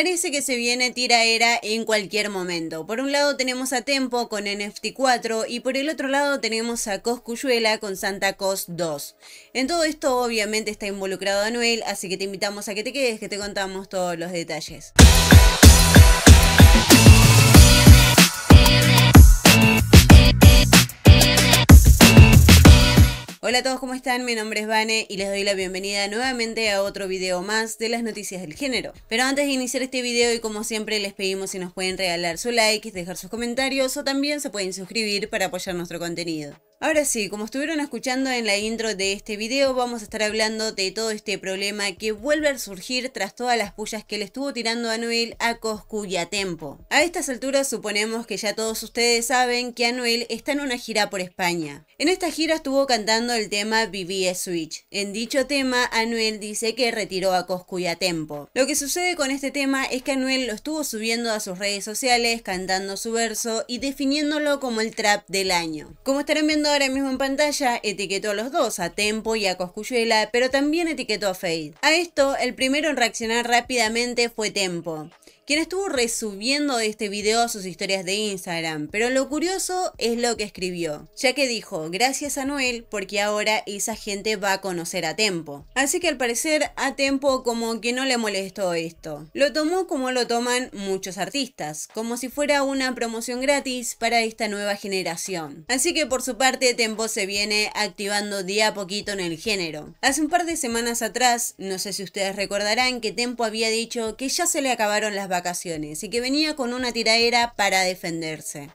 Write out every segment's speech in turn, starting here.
Parece que se viene era en cualquier momento. Por un lado tenemos a Tempo con NFT 4 y por el otro lado tenemos a Coscuyuela con Santa Cos 2. En todo esto obviamente está involucrado Anuel, así que te invitamos a que te quedes, que te contamos todos los detalles. Hola a todos, ¿cómo están? Mi nombre es Vane y les doy la bienvenida nuevamente a otro video más de las noticias del género. Pero antes de iniciar este video y como siempre les pedimos si nos pueden regalar su like, dejar sus comentarios o también se pueden suscribir para apoyar nuestro contenido. Ahora sí, como estuvieron escuchando en la intro de este video, vamos a estar hablando de todo este problema que vuelve a surgir tras todas las pullas que le estuvo tirando Anuel a Coscuyatempo. Tempo. A estas alturas suponemos que ya todos ustedes saben que Anuel está en una gira por España. En esta gira estuvo cantando el tema Vivi Switch. En dicho tema, Anuel dice que retiró a Coscuyatempo. Tempo. Lo que sucede con este tema es que Anuel lo estuvo subiendo a sus redes sociales, cantando su verso y definiéndolo como el trap del año. Como estarán viendo ahora mismo en pantalla, etiquetó a los dos, a Tempo y a Coscuyuela, pero también etiquetó a Fade. A esto, el primero en reaccionar rápidamente fue Tempo quien estuvo resubiendo este video sus historias de Instagram, pero lo curioso es lo que escribió, ya que dijo, gracias a Noel porque ahora esa gente va a conocer a Tempo. Así que al parecer a Tempo como que no le molestó esto. Lo tomó como lo toman muchos artistas, como si fuera una promoción gratis para esta nueva generación. Así que por su parte Tempo se viene activando día a poquito en el género. Hace un par de semanas atrás, no sé si ustedes recordarán que Tempo había dicho que ya se le acabaron las vacaciones vacaciones y que venía con una tiradera para defenderse.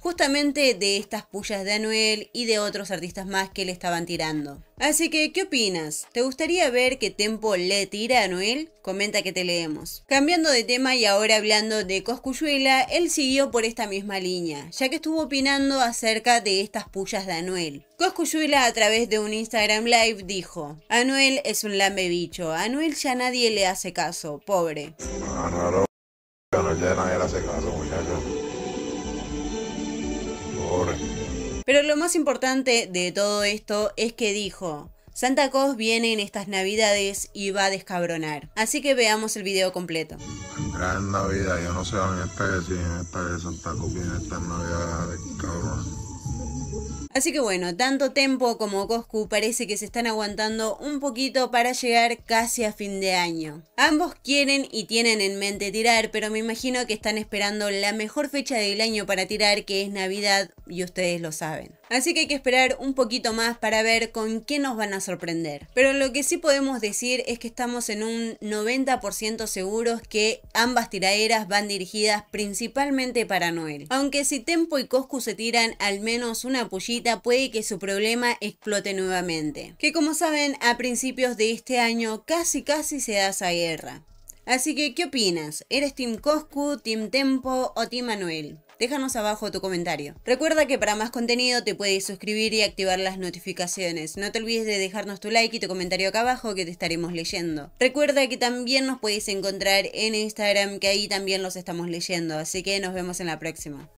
Justamente de estas pullas de Anuel y de otros artistas más que le estaban tirando. Así que, ¿qué opinas? ¿Te gustaría ver qué Tempo le tira Anuel? Comenta que te leemos. Cambiando de tema y ahora hablando de Coscuyuela, él siguió por esta misma línea, ya que estuvo opinando acerca de estas pullas de Anuel. Coscuyuela a través de un Instagram Live dijo, Anuel es un lamebicho. a Anuel ya nadie le hace caso, pobre. Ah, pero lo más importante de todo esto es que dijo, Santa Cos viene en estas navidades y va a descabronar. Así que veamos el video completo. Gran Navidad, yo no sé dónde está si en esta Santa Cos viene estas navidades, descabronar Así que bueno, tanto Tempo como Coscu parece que se están aguantando un poquito para llegar casi a fin de año. Ambos quieren y tienen en mente tirar, pero me imagino que están esperando la mejor fecha del año para tirar, que es Navidad, y ustedes lo saben. Así que hay que esperar un poquito más para ver con qué nos van a sorprender. Pero lo que sí podemos decir es que estamos en un 90% seguros que ambas tiraderas van dirigidas principalmente para Noel. Aunque si Tempo y Coscu se tiran al menos una pullita, puede que su problema explote nuevamente. Que como saben, a principios de este año casi casi se da esa guerra. Así que, ¿qué opinas? ¿Eres Team Coscu, Team Tempo o Team Manuel? Déjanos abajo tu comentario. Recuerda que para más contenido te puedes suscribir y activar las notificaciones. No te olvides de dejarnos tu like y tu comentario acá abajo que te estaremos leyendo. Recuerda que también nos puedes encontrar en Instagram que ahí también los estamos leyendo. Así que nos vemos en la próxima.